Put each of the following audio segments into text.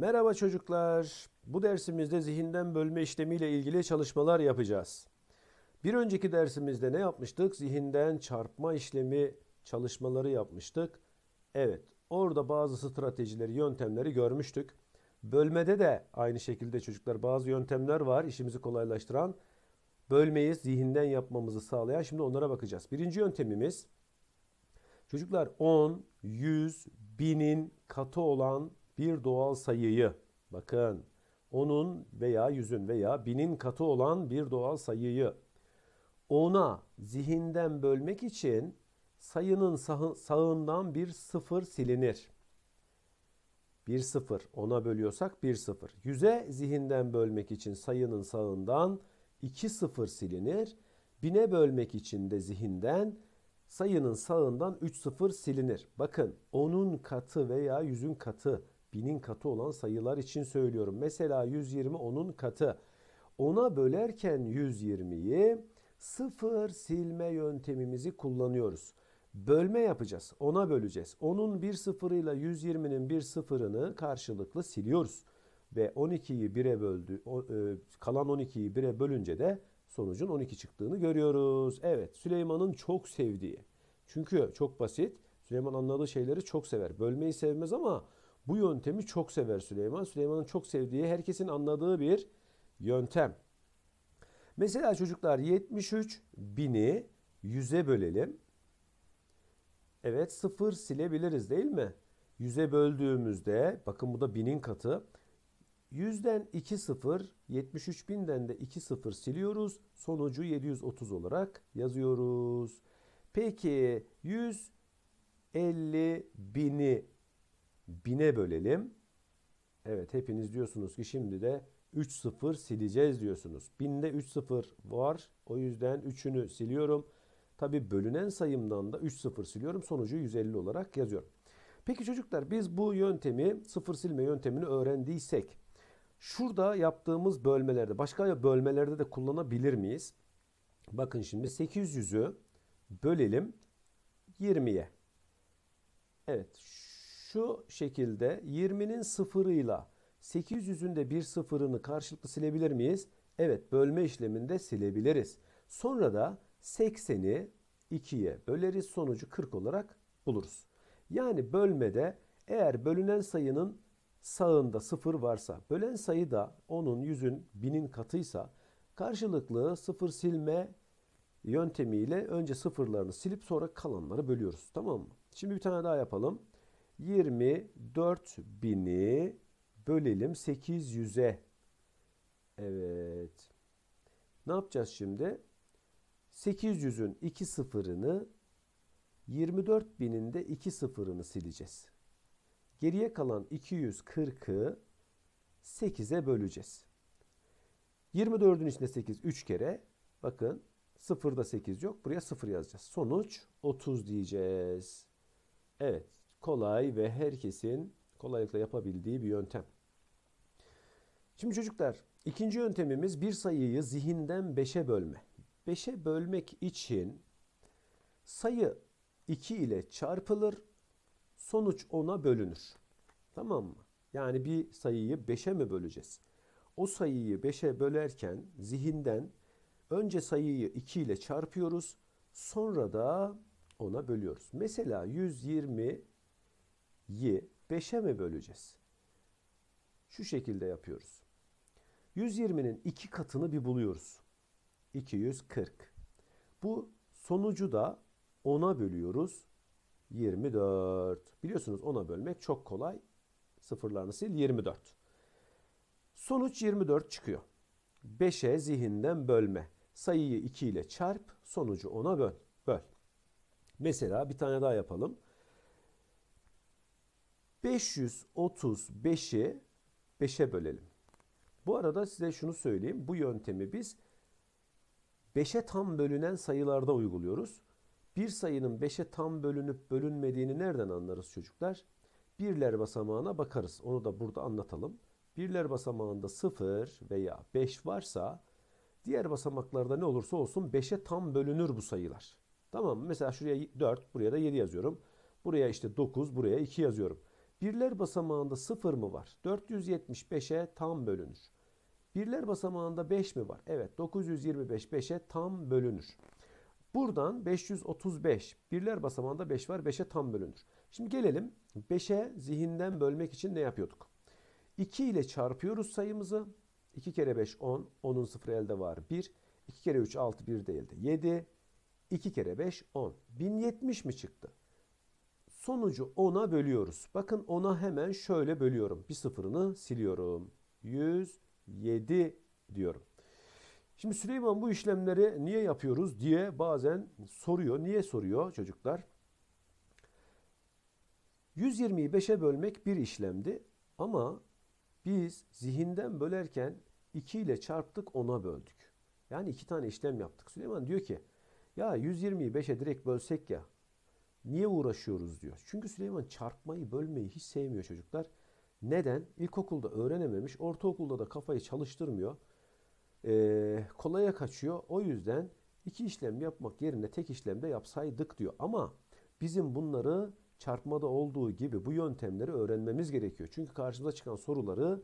Merhaba çocuklar. Bu dersimizde zihinden bölme işlemiyle ilgili çalışmalar yapacağız. Bir önceki dersimizde ne yapmıştık? Zihinden çarpma işlemi çalışmaları yapmıştık. Evet, orada bazı stratejileri, yöntemleri görmüştük. Bölmede de aynı şekilde çocuklar bazı yöntemler var işimizi kolaylaştıran. Bölmeyi zihinden yapmamızı sağlayan. Şimdi onlara bakacağız. Birinci yöntemimiz çocuklar 10, 100, 1000'in katı olan bir doğal sayıyı bakın onun veya yüzün veya binin katı olan bir doğal sayıyı ona zihinden bölmek için sayının sağ, sağından bir sıfır silinir. Bir sıfır ona bölüyorsak bir sıfır. Yüze zihinden bölmek için sayının sağından iki sıfır silinir. Bine bölmek için de zihinden sayının sağından 3 sıfır silinir. Bakın onun katı veya yüzün katı binin katı olan sayılar için söylüyorum. Mesela 120 onun katı. Ona bölerken 120'yi sıfır silme yöntemimizi kullanıyoruz. Bölme yapacağız. Ona böleceğiz. Onun bir sıfırıyla 120'nin bir sıfırını karşılıklı siliyoruz. Ve 12'yi 1'e böldü, e, kalan 12'yi 1'e bölünce de sonucun 12 çıktığını görüyoruz. Evet Süleyman'ın çok sevdiği. Çünkü çok basit. Süleyman anladığı şeyleri çok sever. Bölmeyi sevmez ama bu yöntemi çok sever Süleyman. Süleyman'ın çok sevdiği, herkesin anladığı bir yöntem. Mesela çocuklar 73 bini 100'e bölelim. Evet sıfır silebiliriz değil mi? 100'e böldüğümüzde bakın bu da binin katı. 100'den 2 sıfır, 73 binden de 2 sıfır siliyoruz. Sonucu 730 olarak yazıyoruz. Peki 150 bini Bin'e bölelim. Evet hepiniz diyorsunuz ki şimdi de 3 sıfır sileceğiz diyorsunuz. Binde 3 sıfır var. O yüzden 3'ünü siliyorum. Tabi bölünen sayımdan da 3 sıfır siliyorum. Sonucu 150 olarak yazıyorum. Peki çocuklar biz bu yöntemi sıfır silme yöntemini öğrendiysek şurada yaptığımız bölmelerde başka bölmelerde de kullanabilir miyiz? Bakın şimdi 800'ü bölelim 20'ye. Evet şu şekilde 20'nin sıfırıyla 800'ün de bir sıfırını karşılıklı silebilir miyiz? Evet bölme işleminde silebiliriz. Sonra da 80'i 2'ye böleriz sonucu 40 olarak buluruz. Yani bölmede eğer bölünen sayının sağında sıfır varsa, bölen sayı da onun yüzün binin katıysa karşılıklı sıfır silme yöntemiyle önce sıfırlarını silip sonra kalanları bölüyoruz. Tamam mı? Şimdi bir tane daha yapalım. 24 bini bölelim 800'e. Evet. Ne yapacağız şimdi? 800'ün 2 sıfırını 24 de 2 sıfırını sileceğiz. Geriye kalan 240'ı 8'e böleceğiz. 24'ün içinde 8 3 kere. Bakın sıfırda 8 yok. Buraya 0 yazacağız. Sonuç 30 diyeceğiz. Evet kolay ve herkesin kolaylıkla yapabildiği bir yöntem. Şimdi çocuklar ikinci yöntemimiz bir sayıyı zihinden beşe bölme. Beşe bölmek için sayı 2 ile çarpılır sonuç 10'a bölünür. Tamam mı? Yani bir sayıyı 5'e mi böleceğiz? O sayıyı 5'e bölerken zihinden önce sayıyı 2 ile çarpıyoruz. Sonra da 10'a bölüyoruz. Mesela 120 'yi 5'e mi böleceğiz? Şu şekilde yapıyoruz. 120'nin iki katını bir buluyoruz. 240. Bu sonucu da 10'a bölüyoruz. 24. Biliyorsunuz 10'a bölmek çok kolay. Sıfırlarını sil 24. Sonuç 24 çıkıyor. 5'e zihinden bölme. Sayıyı 2 ile çarp, sonucu 10'a böl. böl. Mesela bir tane daha yapalım. 535'i 5'e bölelim. Bu arada size şunu söyleyeyim. Bu yöntemi biz 5'e tam bölünen sayılarda uyguluyoruz. Bir sayının 5'e tam bölünüp bölünmediğini nereden anlarız çocuklar? Birler basamağına bakarız. Onu da burada anlatalım. Birler basamağında 0 veya 5 varsa diğer basamaklarda ne olursa olsun 5'e tam bölünür bu sayılar. Tamam mı? Mesela şuraya 4, buraya da 7 yazıyorum. Buraya işte 9, buraya 2 yazıyorum. Birler basamağında 0 mı var? 475'e tam bölünür. Birler basamağında 5 mi var? Evet 925 5'e tam bölünür. Buradan 535 birler basamağında 5 var 5'e tam bölünür. Şimdi gelelim 5'e zihinden bölmek için ne yapıyorduk? 2 ile çarpıyoruz sayımızı. 2 kere 5 10. 10'un sıfırı elde var 1. 2 kere 3 6 1 değildi. elde 7. 2 kere 5 10. 1070 mi çıktı? Sonucu 10'a bölüyoruz. Bakın 10'a hemen şöyle bölüyorum. Bir sıfırını siliyorum. 107 diyorum. Şimdi Süleyman bu işlemleri niye yapıyoruz diye bazen soruyor. Niye soruyor çocuklar? 120'yi 5'e bölmek bir işlemdi ama biz zihinden bölerken 2 ile çarptık 10'a böldük. Yani iki tane işlem yaptık. Süleyman diyor ki ya 120'yi 5'e direkt bölsek ya Niye uğraşıyoruz diyor. Çünkü Süleyman çarpmayı, bölmeyi hiç sevmiyor çocuklar. Neden? İlkokulda öğrenememiş, ortaokulda da kafayı çalıştırmıyor. Ee, kolaya kaçıyor. O yüzden iki işlem yapmak yerine tek işlemde yapsaydık diyor. Ama bizim bunları çarpmada olduğu gibi bu yöntemleri öğrenmemiz gerekiyor. Çünkü karşımıza çıkan soruları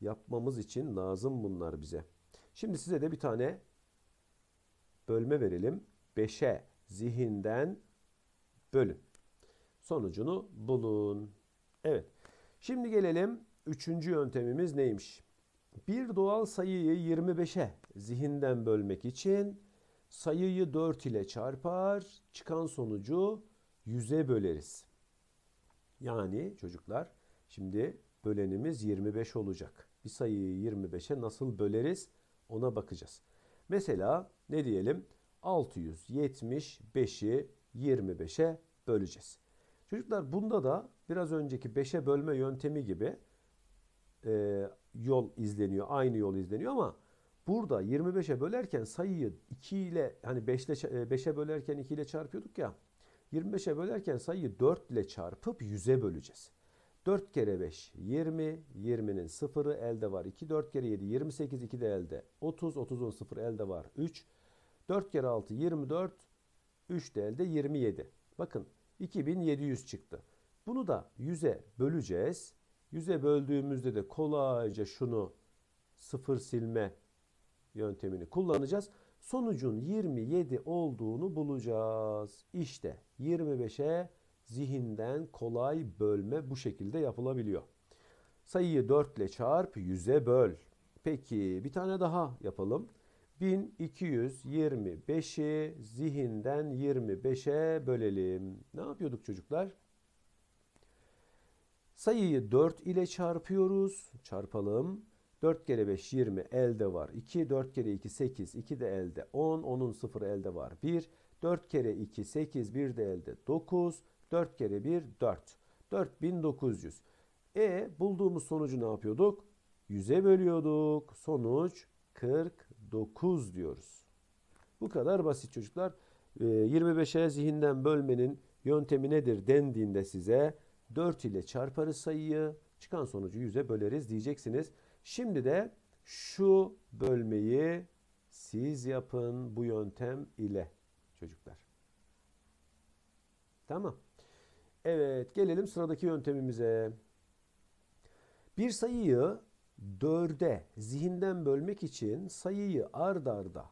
yapmamız için lazım bunlar bize. Şimdi size de bir tane bölme verelim. 5'e zihinden bölün. Sonucunu bulun. Evet. Şimdi gelelim üçüncü yöntemimiz neymiş? Bir doğal sayıyı 25'e zihinden bölmek için sayıyı 4 ile çarpar, çıkan sonucu 100'e böleriz. Yani çocuklar şimdi bölenimiz 25 olacak. Bir sayıyı 25'e nasıl böleriz ona bakacağız. Mesela ne diyelim? 675'i 25'e böleceğiz. Çocuklar bunda da biraz önceki 5'e bölme yöntemi gibi e, yol izleniyor. Aynı yol izleniyor ama burada 25'e bölerken sayıyı 2 ile hani 5 ile 5'e bölerken 2 ile çarpıyorduk ya. 25'e bölerken sayıyı 4 ile çarpıp 100'e böleceğiz. 4 kere 5 20, 20'nin 0'ı elde var 2, 4 kere 7 28, 2 de elde 30, 30'un 0 elde var 3, 4 kere 6 24, 3 değerde 27. Bakın 2700 çıktı. Bunu da 100'e böleceğiz. 100'e böldüğümüzde de kolayca şunu sıfır silme yöntemini kullanacağız. Sonucun 27 olduğunu bulacağız. İşte 25'e zihinden kolay bölme bu şekilde yapılabiliyor. Sayıyı 4 ile çarp 100'e böl. Peki bir tane daha yapalım. 1225'i zihinden 25'e bölelim. Ne yapıyorduk çocuklar? Sayıyı 4 ile çarpıyoruz. Çarpalım. 4 kere 5 20 elde var 2. 4 kere 2 8. 2 de elde 10. 10'un 0 elde var 1. 4 kere 2 8. 1 de elde 9. 4 kere 1 4. 4900. E bulduğumuz sonucu ne yapıyorduk? 100'e bölüyorduk. Sonuç 40 9 diyoruz. Bu kadar basit çocuklar. 25'e ee, zihinden bölmenin yöntemi nedir dendiğinde size 4 ile çarparız sayıyı çıkan sonucu 100'e böleriz diyeceksiniz. Şimdi de şu bölmeyi siz yapın bu yöntem ile çocuklar. Tamam. Evet gelelim sıradaki yöntemimize. Bir sayıyı 4'e zihinden bölmek için sayıyı ard arda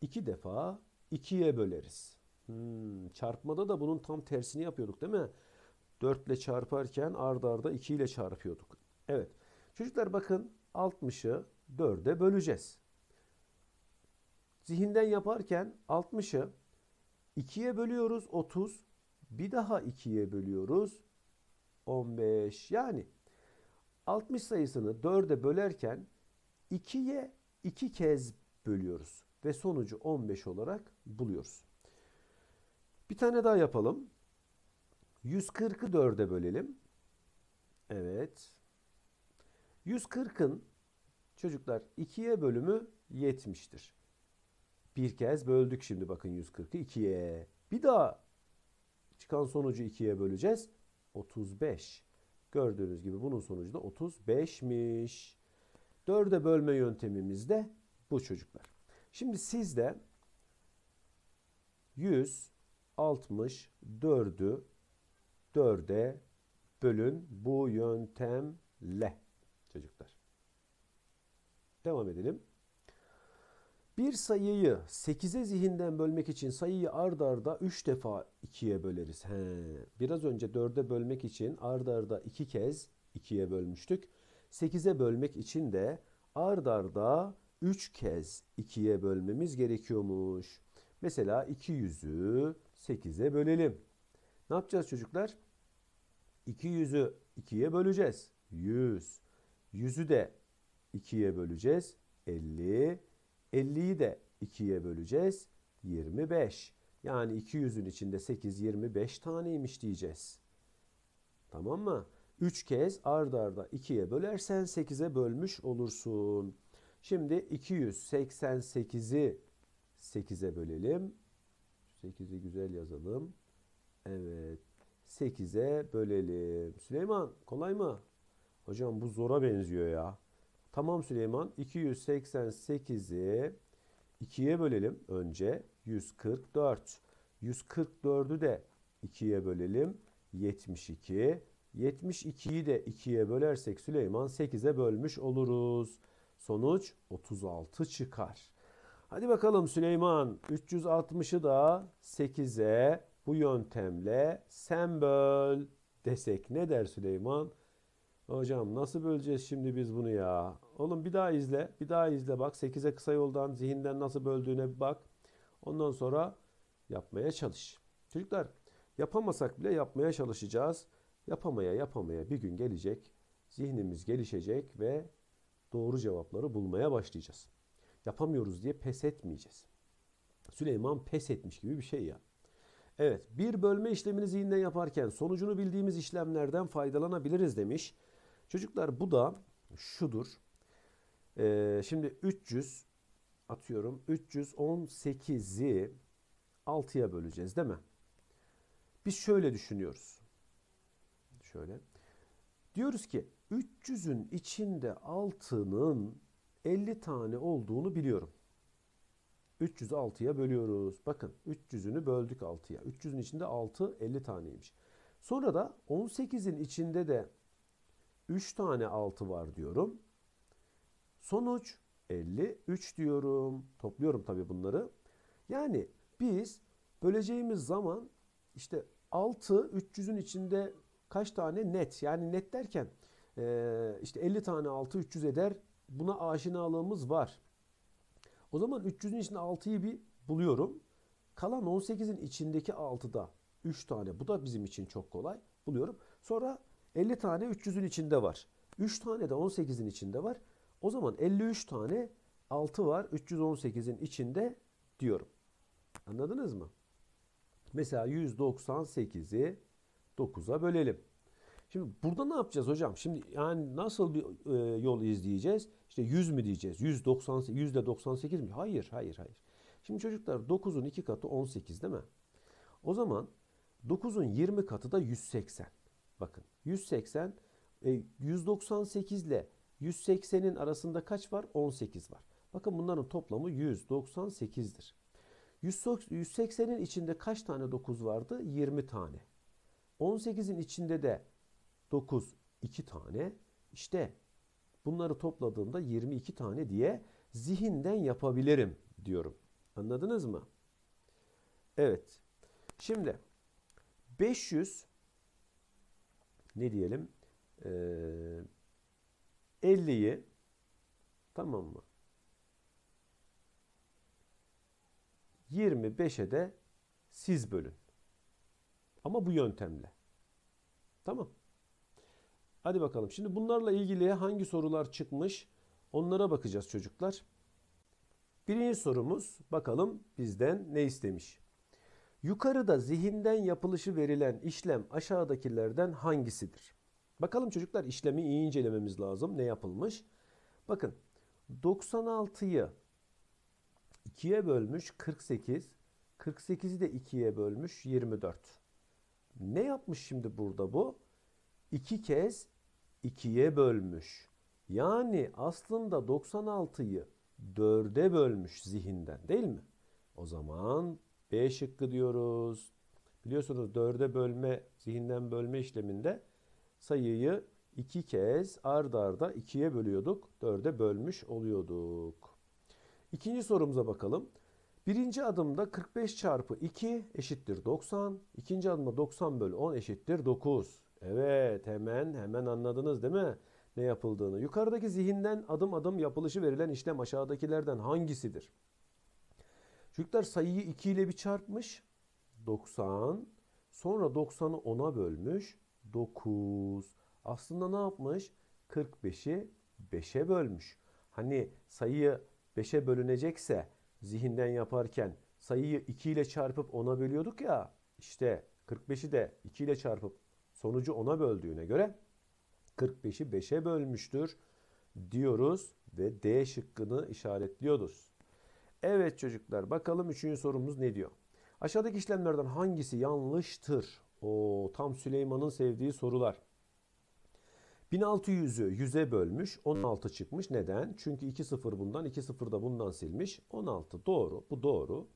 2 defa 2'ye böleriz. Hmm, çarpmada da bunun tam tersini yapıyorduk değil mi? 4 ile çarparken ard arda 2 ile çarpıyorduk. Evet. Çocuklar bakın 60'ı 4'e böleceğiz. Zihinden yaparken 60'ı 2'ye bölüyoruz 30. Bir daha 2'ye bölüyoruz 15. Yani 60 sayısını 4'e bölerken 2'ye 2 kez bölüyoruz ve sonucu 15 olarak buluyoruz. Bir tane daha yapalım. 140'ı 4'e bölelim. Evet. 140'ın çocuklar 2'ye bölümü 70'tir. Bir kez böldük şimdi bakın 140'ı 2'ye. Bir daha çıkan sonucu 2'ye böleceğiz. 35. Gördüğünüz gibi bunun sonucu da 35'miş. 4'e bölme yöntemimiz de bu çocuklar. Şimdi siz de 164'ü 4'e bölün bu yöntemle çocuklar. Devam edelim. Bir sayıyı 8'e zihinden bölmek için sayıyı ard arda 3 defa 2'ye böleriz. He. Biraz önce 4'e bölmek için ard arda 2 kez 2'ye bölmüştük. 8'e bölmek için de ard arda 3 kez 2'ye bölmemiz gerekiyormuş. Mesela 200'ü 8'e bölelim. Ne yapacağız çocuklar? 200'ü 2'ye böleceğiz. 100. 100'ü de 2'ye böleceğiz. 50. 50'yi de 2'ye böleceğiz. 25. Yani 200'ün içinde 8, 25 taneymiş diyeceğiz. Tamam mı? 3 kez ard arda 2'ye bölersen 8'e bölmüş olursun. Şimdi 288'i 8'e bölelim. 8'i güzel yazalım. Evet. 8'e bölelim. Süleyman kolay mı? Hocam bu zora benziyor ya. Tamam Süleyman 288'i 2'ye bölelim önce 144. 144'ü de 2'ye bölelim 72. 72'yi de 2'ye bölersek Süleyman 8'e bölmüş oluruz. Sonuç 36 çıkar. Hadi bakalım Süleyman 360'ı da 8'e bu yöntemle sen böl desek ne der Süleyman? Hocam nasıl böleceğiz şimdi biz bunu ya? Oğlum bir daha izle. Bir daha izle bak. 8'e kısa yoldan zihinden nasıl böldüğüne bir bak. Ondan sonra yapmaya çalış. Çocuklar yapamasak bile yapmaya çalışacağız. Yapamaya yapamaya bir gün gelecek. Zihnimiz gelişecek ve doğru cevapları bulmaya başlayacağız. Yapamıyoruz diye pes etmeyeceğiz. Süleyman pes etmiş gibi bir şey ya. Evet, bir bölme işlemini zihinden yaparken sonucunu bildiğimiz işlemlerden faydalanabiliriz demiş. Çocuklar bu da şudur. Ee, şimdi 300 atıyorum 318'i 6'ya böleceğiz değil mi? Biz şöyle düşünüyoruz. Şöyle. Diyoruz ki 300'ün içinde 6'nın 50 tane olduğunu biliyorum. 300'ü 6'ya bölüyoruz. Bakın 300'ünü böldük 6'ya. 300'ün içinde 6 50 taneymiş. Sonra da 18'in içinde de 3 tane 6 var diyorum. Sonuç 53 diyorum. Topluyorum tabii bunları. Yani biz böleceğimiz zaman işte 6 300'ün içinde kaç tane net? Yani net derken e, işte 50 tane 6 300 eder. Buna aşinalığımız var. O zaman 300'ün içinde 6'yı bir buluyorum. Kalan 18'in içindeki 6'da 3 tane. Bu da bizim için çok kolay. Buluyorum. Sonra 50 tane 300'ün içinde var. 3 tane de 18'in içinde var. O zaman 53 tane 6 var 318'in içinde diyorum. Anladınız mı? Mesela 198'i 9'a bölelim. Şimdi burada ne yapacağız hocam? Şimdi yani nasıl bir e, yol izleyeceğiz? İşte 100 mü diyeceğiz? 190 198, %98 mi? Hayır, hayır, hayır. Şimdi çocuklar 9'un 2 katı 18 değil mi? O zaman 9'un 20 katı da 180. Bakın 180 198 e, ile 180'in arasında kaç var? 18 var. Bakın bunların toplamı 198'dir. 180'in içinde kaç tane 9 vardı? 20 tane. 18'in içinde de 9 2 tane. İşte bunları topladığımda 22 tane diye zihinden yapabilirim diyorum. Anladınız mı? Evet. Şimdi 500 ne diyelim e, ee, 50'yi tamam mı 25'e de siz bölün. Ama bu yöntemle. Tamam. Hadi bakalım. Şimdi bunlarla ilgili hangi sorular çıkmış onlara bakacağız çocuklar. Birinci sorumuz bakalım bizden ne istemiş? Yukarıda zihinden yapılışı verilen işlem aşağıdakilerden hangisidir? Bakalım çocuklar işlemi iyi incelememiz lazım. Ne yapılmış? Bakın 96'yı 2'ye bölmüş 48. 48'i de 2'ye bölmüş 24. Ne yapmış şimdi burada bu? 2 kez 2'ye bölmüş. Yani aslında 96'yı 4'e bölmüş zihinden değil mi? O zaman B şıkkı diyoruz. Biliyorsunuz 4'e bölme, zihinden bölme işleminde sayıyı 2 kez ard arda 2'ye bölüyorduk. 4'e bölmüş oluyorduk. İkinci sorumuza bakalım. Birinci adımda 45 çarpı 2 eşittir 90. İkinci adımda 90 bölü 10 eşittir 9. Evet hemen hemen anladınız değil mi? Ne yapıldığını. Yukarıdaki zihinden adım adım yapılışı verilen işlem aşağıdakilerden hangisidir? Çocuklar sayıyı 2 ile bir çarpmış. 90. Sonra 90'ı 10'a bölmüş. 9. Aslında ne yapmış? 45'i 5'e bölmüş. Hani sayıyı 5'e bölünecekse zihinden yaparken sayıyı 2 ile çarpıp 10'a bölüyorduk ya. İşte 45'i de 2 ile çarpıp sonucu 10'a böldüğüne göre 45'i 5'e bölmüştür diyoruz ve D şıkkını işaretliyoruz. Evet çocuklar bakalım üçüncü sorumuz ne diyor? Aşağıdaki işlemlerden hangisi yanlıştır? O tam Süleyman'ın sevdiği sorular. 1600'ü 100'e bölmüş 16 çıkmış. Neden? Çünkü 2 sıfır bundan 2 sıfır da bundan silmiş. 16 doğru bu doğru.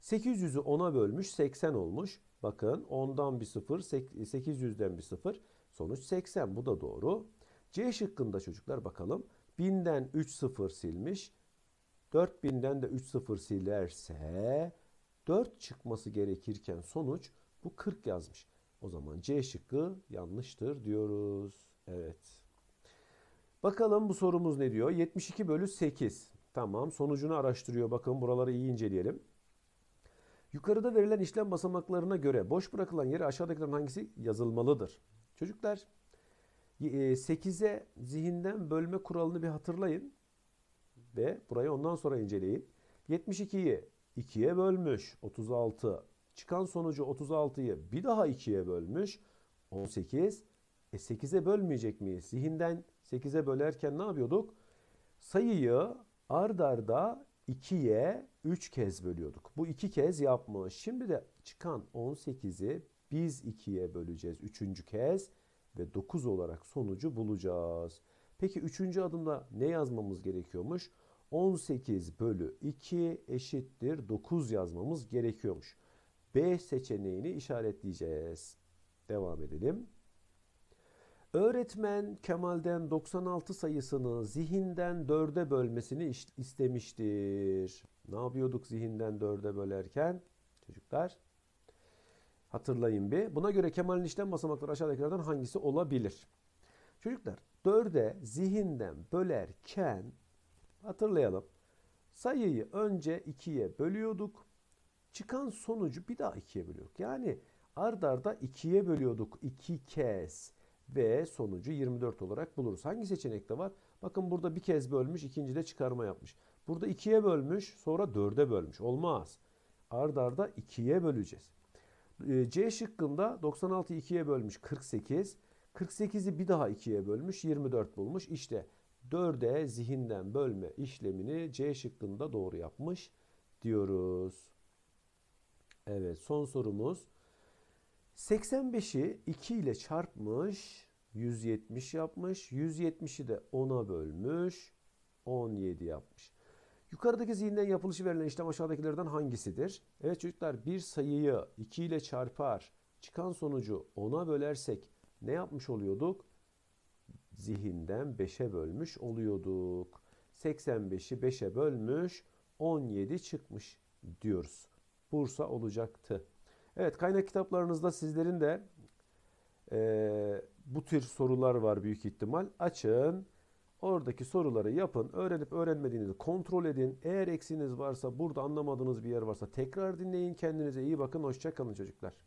800'ü 10'a bölmüş 80 olmuş. Bakın 10'dan bir sıfır 800'den bir sıfır sonuç 80 bu da doğru. C şıkkında çocuklar bakalım 1000'den 3 sıfır silmiş 4000'den de 3 sıfır silerse 4 çıkması gerekirken sonuç bu 40 yazmış. O zaman C şıkkı yanlıştır diyoruz. Evet. Bakalım bu sorumuz ne diyor? 72 bölü 8. Tamam sonucunu araştırıyor. Bakın buraları iyi inceleyelim. Yukarıda verilen işlem basamaklarına göre boş bırakılan yeri aşağıdakilerin hangisi yazılmalıdır? Çocuklar 8'e zihinden bölme kuralını bir hatırlayın ve burayı ondan sonra inceleyin. 72'yi 2'ye bölmüş 36. Çıkan sonucu 36'yı bir daha 2'ye bölmüş 18. E 8'e bölmeyecek miyiz? Zihinden 8'e bölerken ne yapıyorduk? Sayıyı ard arda 2'ye 3 kez bölüyorduk. Bu 2 kez yapmış. Şimdi de çıkan 18'i biz 2'ye böleceğiz 3. kez ve 9 olarak sonucu bulacağız. Peki 3. adımda ne yazmamız gerekiyormuş? 18 bölü 2 eşittir 9 yazmamız gerekiyormuş. B seçeneğini işaretleyeceğiz. Devam edelim. Öğretmen Kemal'den 96 sayısını zihinden 4'e bölmesini istemiştir. Ne yapıyorduk zihinden 4'e bölerken? Çocuklar hatırlayın bir. Buna göre Kemal'in işlem basamakları aşağıdakilerden hangisi olabilir? Çocuklar 4'e zihinden bölerken Hatırlayalım. Sayıyı önce 2'ye bölüyorduk. Çıkan sonucu bir daha 2'ye bölüyorduk. Yani ardarda 2'ye bölüyorduk 2 kez ve sonucu 24 olarak buluruz. Hangi seçenekte var? Bakın burada bir kez bölmüş, ikincide çıkarma yapmış. Burada 2'ye bölmüş, sonra 4'e bölmüş. Olmaz. Ardarda 2'ye böleceğiz. Ee, C şıkkında 96'yı 2'ye bölmüş 48. 48'i bir daha 2'ye bölmüş 24 bulmuş. İşte 4'e zihinden bölme işlemini C şıkkında doğru yapmış diyoruz. Evet son sorumuz. 85'i 2 ile çarpmış 170 yapmış. 170'i de 10'a bölmüş. 17 yapmış. Yukarıdaki zihinden yapılışı verilen işlem aşağıdakilerden hangisidir? Evet çocuklar bir sayıyı 2 ile çarpar çıkan sonucu 10'a bölersek ne yapmış oluyorduk? zihinden 5'e bölmüş oluyorduk. 85'i 5'e bölmüş 17 çıkmış diyoruz. Bursa olacaktı. Evet kaynak kitaplarınızda sizlerin de e, bu tür sorular var büyük ihtimal. Açın. Oradaki soruları yapın. Öğrenip öğrenmediğinizi kontrol edin. Eğer eksiğiniz varsa burada anlamadığınız bir yer varsa tekrar dinleyin. Kendinize iyi bakın. Hoşçakalın çocuklar.